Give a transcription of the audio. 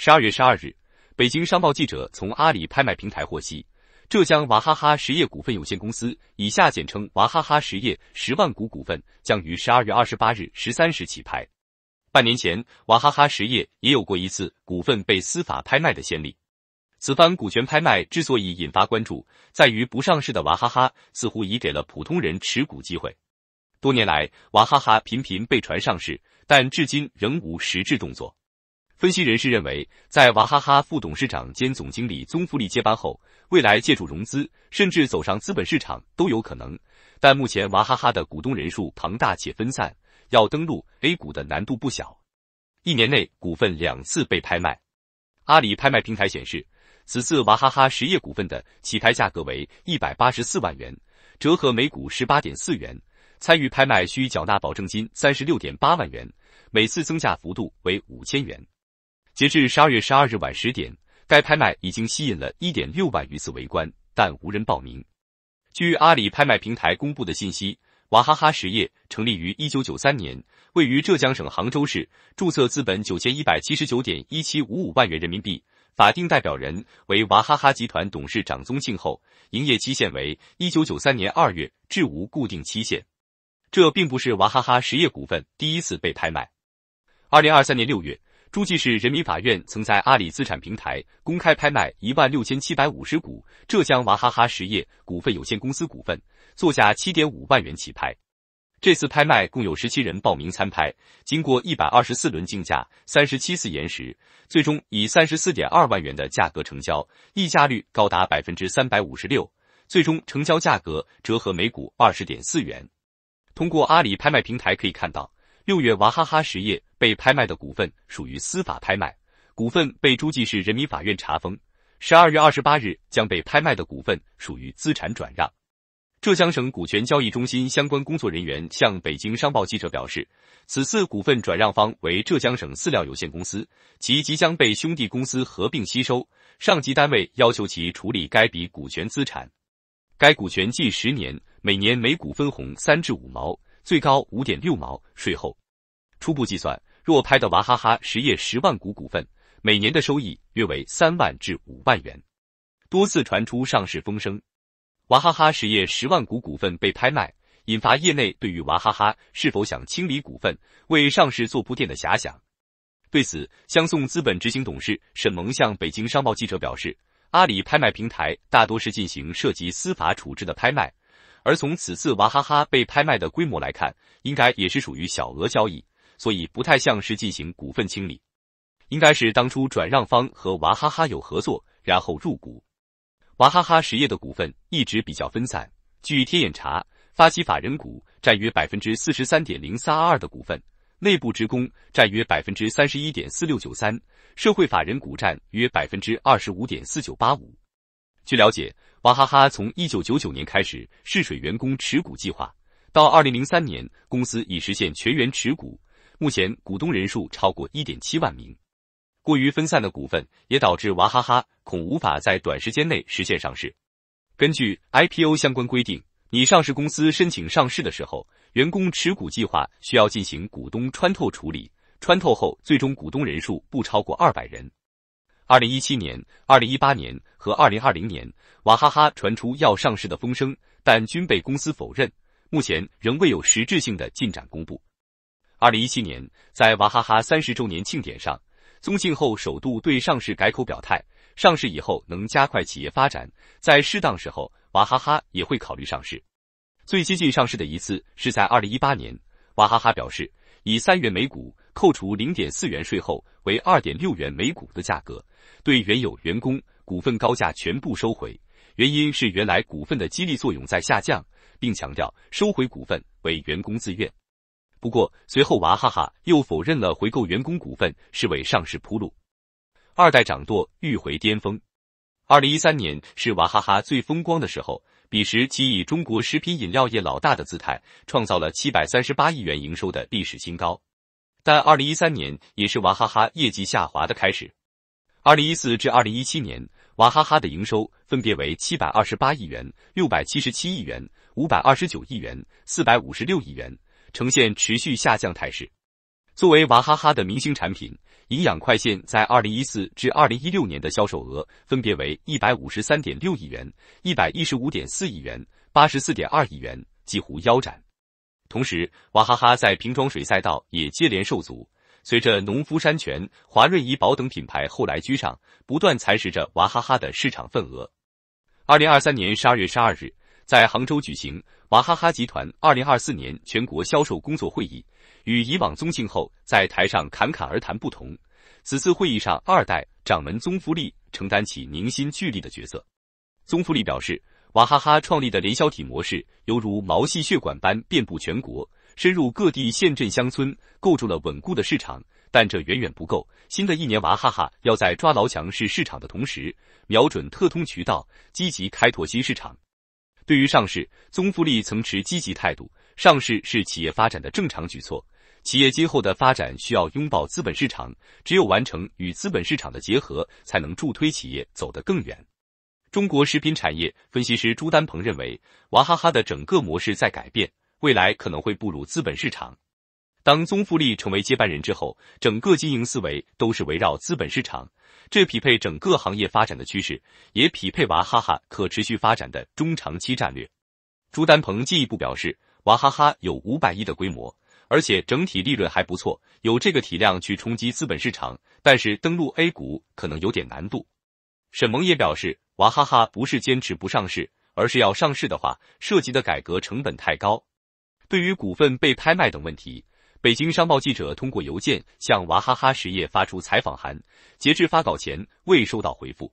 十二月十二日，北京商报记者从阿里拍卖平台获悉，浙江娃哈哈实业股份有限公司（以下简称“娃哈哈实业”）十万股股份将于十二月二十八日十三时起拍。半年前，娃哈哈实业也有过一次股份被司法拍卖的先例。此番股权拍卖之所以引发关注，在于不上市的娃哈哈似乎已给了普通人持股机会。多年来，娃哈哈频频被传上市，但至今仍无实质动作。分析人士认为，在娃哈哈副董事长兼总经理宗馥莉接班后，未来借助融资甚至走上资本市场都有可能。但目前娃哈哈的股东人数庞大且分散，要登陆 A 股的难度不小。一年内股份两次被拍卖，阿里拍卖平台显示，此次娃哈哈实业股份的起拍价格为一百八十四万元，折合每股十八点四元。参与拍卖需缴纳保证金三十六点八万元，每次增价幅度为五千元。截至十二月十二日晚十点，该拍卖已经吸引了一点六万余次围观，但无人报名。据阿里拍卖平台公布的信息，娃哈哈实业成立于一九九三年，位于浙江省杭州市，注册资本九千一百七十九点一七五五万元人民币，法定代表人为娃哈哈集团董事长宗庆后，营业期限为一九九三年二月至无固定期限。这并不是娃哈哈实业股份第一次被拍卖，二零二三年六月。诸暨市人民法院曾在阿里资产平台公开拍卖一万六千七百五十股浙江娃哈哈实业股份有限公司股份，作价七点五万元起拍。这次拍卖共有十七人报名参拍，经过一百二十四轮竞价、三十七次延时，最终以三十四点二万元的价格成交，溢价率高达百分之三百五十六，最终成交价格折合每股二十点四元。通过阿里拍卖平台可以看到，六月娃哈哈实业。被拍卖的股份属于司法拍卖，股份被诸暨市人民法院查封。十二月二十八日将被拍卖的股份属于资产转让。浙江省股权交易中心相关工作人员向北京商报记者表示，此次股份转让方为浙江省饲料有限公司，其即将被兄弟公司合并吸收，上级单位要求其处理该笔股权资产。该股权近十年每年每股分红三至五毛，最高五点六毛税后。初步计算。若拍的娃哈哈实业十万股股份，每年的收益约为三万至五万元。多次传出上市风声，娃哈哈实业十万股股份被拍卖，引发业内对于娃哈哈是否想清理股份、为上市做铺垫的遐想。对此，香颂资本执行董事沈萌向北京商报记者表示，阿里拍卖平台大多是进行涉及司法处置的拍卖，而从此次娃哈哈被拍卖的规模来看，应该也是属于小额交易。所以不太像是进行股份清理，应该是当初转让方和娃哈哈有合作，然后入股。娃哈哈实业的股份一直比较分散。据天眼查，发起法人股占约百分之四十三点零三二的股份，内部职工占约百分之三十一点四六九三，社会法人股占约百分之二十五点四九八五。据了解，娃哈哈从一九九九年开始试水员工持股计划，到二零零三年，公司已实现全员持股。目前股东人数超过一点七万名，过于分散的股份也导致娃哈哈恐无法在短时间内实现上市。根据 IPO 相关规定，拟上市公司申请上市的时候，员工持股计划需要进行股东穿透处理，穿透后最终股东人数不超过二百人。二零一七年、二零一八年和二零二零年，娃哈哈传出要上市的风声，但均被公司否认，目前仍未有实质性的进展公布。二零一七年，在娃哈哈三十周年庆典上，宗庆后首度对上市改口表态，上市以后能加快企业发展，在适当时候，娃哈哈也会考虑上市。最接近上市的一次是在二零一八年，娃哈哈表示以三元每股扣除零点四元税后为二点六元每股的价格，对原有员工股份高价全部收回，原因是原来股份的激励作用在下降，并强调收回股份为员工自愿。不过，随后娃哈哈又否认了回购员工股份是为上市铺路。二代掌舵欲回巅峰，二零一三年是娃哈哈最风光的时候，彼时其以中国食品饮料业老大的姿态，创造了七百三十八亿元营收的历史新高。但二零一三年也是娃哈哈业绩下滑的开始。二零一四至二零一七年，娃哈哈的营收分别为七百二十八亿元、六百七十七亿元、五百二十九亿元、四百五十六亿元。呈现持续下降态势。作为娃哈哈的明星产品，营养快线在二零一四至二零一六年的销售额分别为一百五十三点六亿元、一百一十五点四亿元、八十四点二亿元，几乎腰斩。同时，娃哈哈在瓶装水赛道也接连受阻，随着农夫山泉、华润怡宝等品牌后来居上，不断蚕食着娃哈哈的市场份额。二零二三年十二月十二日。在杭州举行娃哈哈集团二零二四年全国销售工作会议，与以往宗庆后在台上侃侃而谈不同，此次会议上，二代掌门宗馥莉承担起凝心聚力的角色。宗馥莉表示，娃哈哈创立的联销体模式犹如毛细血管般遍布全国，深入各地县镇乡村，构筑了稳固的市场。但这远远不够。新的一年，娃哈哈要在抓牢强势市场的同时，瞄准特通渠道，积极开拓新市场。对于上市，宗馥莉曾持积极态度。上市是企业发展的正常举措，企业今后的发展需要拥抱资本市场，只有完成与资本市场的结合，才能助推企业走得更远。中国食品产业分析师朱丹鹏认为，娃哈哈的整个模式在改变，未来可能会步入资本市场。当宗馥莉成为接班人之后，整个经营思维都是围绕资本市场，这匹配整个行业发展的趋势，也匹配娃哈哈可持续发展的中长期战略。朱丹鹏进一步表示，娃哈哈有五百亿的规模，而且整体利润还不错，有这个体量去冲击资本市场，但是登陆 A 股可能有点难度。沈萌也表示，娃哈哈不是坚持不上市，而是要上市的话，涉及的改革成本太高。对于股份被拍卖等问题。北京商报记者通过邮件向娃哈哈实业发出采访函，截至发稿前未收到回复。